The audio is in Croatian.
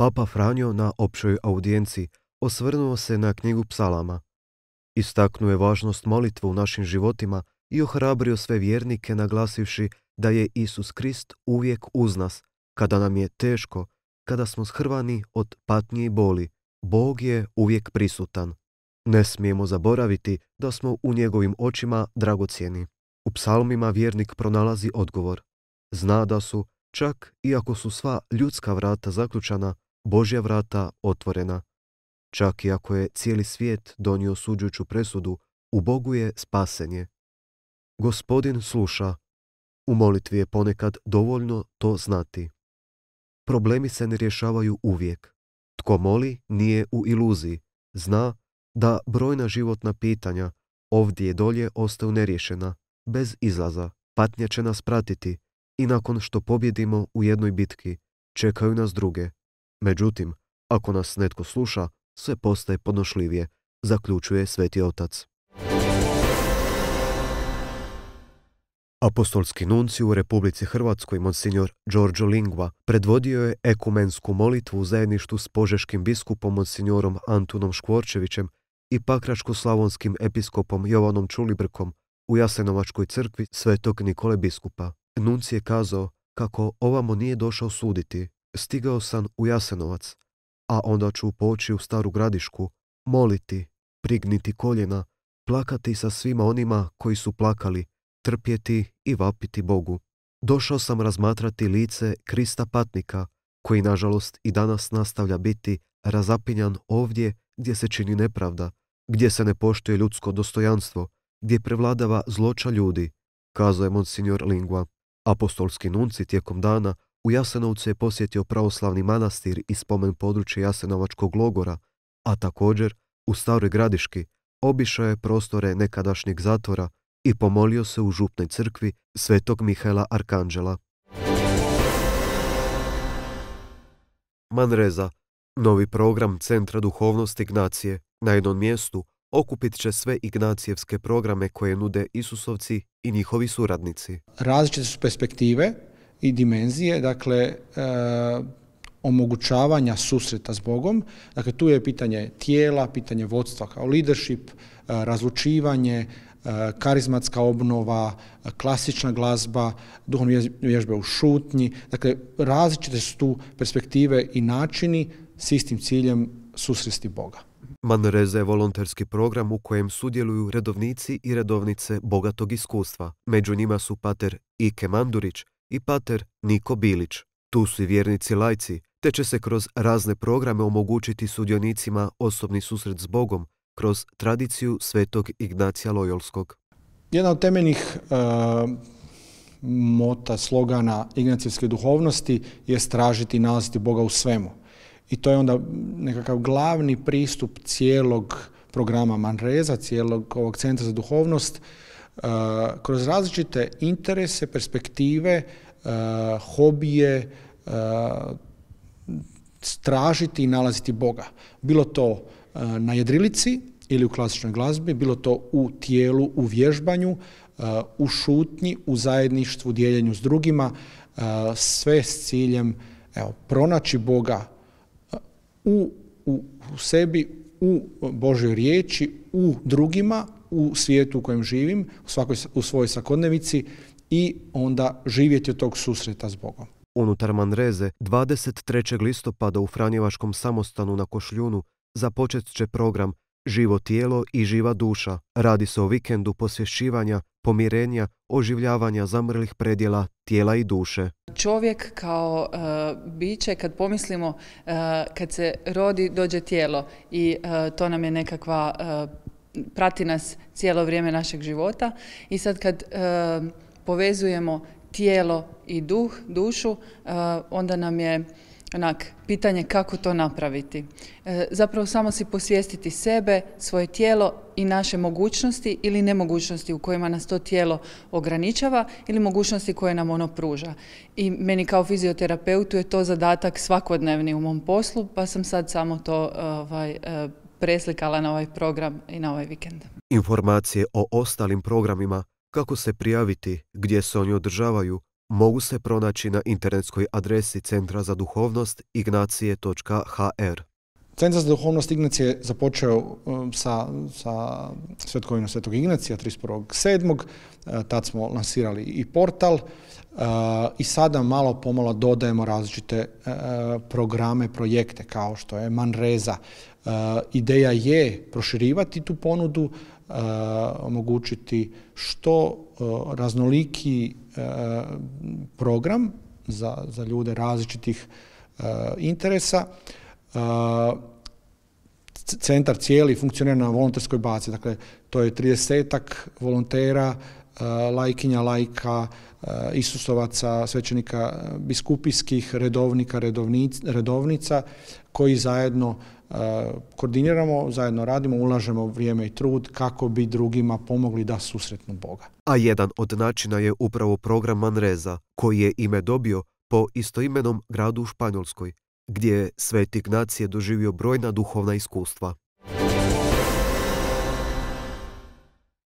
Papa Franjo na općoj audijenci osvrnuo se na knjigu psalama. Istaknuo je važnost molitve u našim životima i ohrabrio sve vjernike naglasivši da je Isus Krist uvijek uz nas, kada nam je teško, kada smo shrvani od patnje i boli. Bog je uvijek prisutan. Ne smijemo zaboraviti da smo u njegovim očima dragocjeni. U psalmima vjernik pronalazi odgovor. Zna da su, čak i ako su sva ljudska vrata zaključana, Božja vrata otvorena. Čak i ako je cijeli svijet donio suđuću presudu, u Bogu je spasenje. Gospodin sluša. U molitvi je ponekad dovoljno to znati. Problemi se ne rješavaju uvijek. Tko moli nije u iluziji. Zna da brojna životna pitanja ovdje dolje ostaju neriješena, bez izlaza. Patnja će nas pratiti i nakon što pobjedimo u jednoj bitki, čekaju nas druge. Međutim, ako nas netko sluša, sve postaje podnošljivije, zaključuje Sveti Otac. Apostolski nunci u Republici Hrvatskoj monsignor Giorgio Lingua predvodio je ekumensku molitvu u zajedništu s požeškim biskupom monsignorom Antunom Škvorčevićem i pakračko-slavonskim episkopom Jovanom Čulibrkom u Jasenovačkoj crkvi svetog Nikole biskupa. Nunci je kazao kako ovamo nije došao suditi, stigao sam u Jasenovac, a onda ću poći u Staru Gradišku, moliti, prigniti koljena, plakati sa svima onima koji su plakali, trpjeti i vapiti Bogu. Došao sam razmatrati lice Krista Patnika, koji nažalost i danas nastavlja biti razapinjan ovdje gdje se čini nepravda, gdje se ne poštuje ljudsko dostojanstvo, gdje prevladava zloča ljudi, kazao je monsignor Lingua. Apostolski nunci tijekom dana u Jasenovcu je posjetio pravoslavni manastir i spomen područje Jasenovačkog logora, a također u Staroj Gradiški obišao je prostore nekadašnjeg zatvora i pomolio se u župnoj crkvi Svetog Mihaela Arkanđela. Manreza, novi program Centra duhovnosti Ignacije, na jednom mjestu okupit će sve Ignacijevske programe koje nude Isusovci i njihovi suradnici. Različite su perspektive, i dimenzije, dakle e, omogućavanja susreta s Bogom. Dakle, tu je pitanje tijela, pitanje vodstva kao leadership, e, razlučivanje, e, karizmatska obnova, klasična glazba, duhovne vježbe u šutnji. Dakle, različite su tu perspektive i načini s istim ciljem susresti Boga. Manreza je volonterski program u kojem sudjeluju redovnici i redovnice bogatog iskustva. Među njima su pater Ike Mandurić, i pater Niko Bilić. Tu su i vjernici lajci, te će se kroz razne programe omogućiti sudionicima osobni susret s Bogom kroz tradiciju svetog Ignacija Lojolskog. Jedna od temeljnih e, mota, slogana ignacijske duhovnosti je stražiti i nalaziti Boga u svemu. I to je onda nekakav glavni pristup cijelog programa Manreza, cijelog ovog centra za duhovnost, Eh, kroz različite interese, perspektive, eh, hobije, stražiti eh, i nalaziti Boga. Bilo to na jedrilici ili u klasičnoj glazbi, bilo to u tijelu, u vježbanju, u šutnji, u zajedništvu, dijeljenju s drugima, sve s ciljem evo, pronaći Boga u, u sebi, u Božoj riječi, u drugima, u svijetu u kojem živim, u, u svojoj svakodnevici i onda živjeti od tog susreta s Bogom. Unutar Manreze, 23. listopada u Franjevačkom samostanu na Košljunu započet će program Živo tijelo i živa duša. Radi se o vikendu posvješćivanja, pomirenja, oživljavanja zamrlih predjela tijela i duše čovjek kao e, biće, kad pomislimo e, kad se rodi dođe tijelo i e, to nam je nekakva, prati nas cijelo vrijeme našeg života i sad kad povezujemo tijelo i duh, dušu, onda nam je onak, pitanje kako to napraviti. E, zapravo samo si posvijestiti sebe, svoje tijelo i naše mogućnosti ili nemogućnosti u kojima nas to tijelo ograničava ili mogućnosti koje nam ono pruža. I meni kao fizioterapeutu je to zadatak svakodnevni u mom poslu, pa sam sad samo to e, ovaj, e, preslikala na ovaj program i na ovaj vikend. Informacije o ostalim programima, kako se prijaviti, gdje se oni održavaju, mogu se pronaći na internetskoj adresi Centra za duhovnost ignacije.hr. Centar za duhovnost Ignacije je započeo um, sa, sa svetkovinom Svetog Ignacija 31.7. Uh, tad smo lansirali i portal uh, i sada malo pomalo dodajemo različite uh, programe, projekte kao što je Manreza. Ideja je proširivati tu ponudu, Eh, omogućiti što eh, raznoliki eh, program za, ljude različitih interesa. Centar cijeli funkcionira na volonterskoj bazi, dakle to je 30 volontera, lajkinja, lajka, isusovaca, svećenika biskupijskih, redovnika, redovnica koji zajedno koordiniramo, zajedno radimo, ulažemo vrijeme i trud kako bi drugima pomogli da susretnu Boga. A jedan od načina je upravo program Manreza, koji je ime dobio po istoimenom gradu u Španjolskoj, gdje je Sveti Ignacije doživio brojna duhovna iskustva.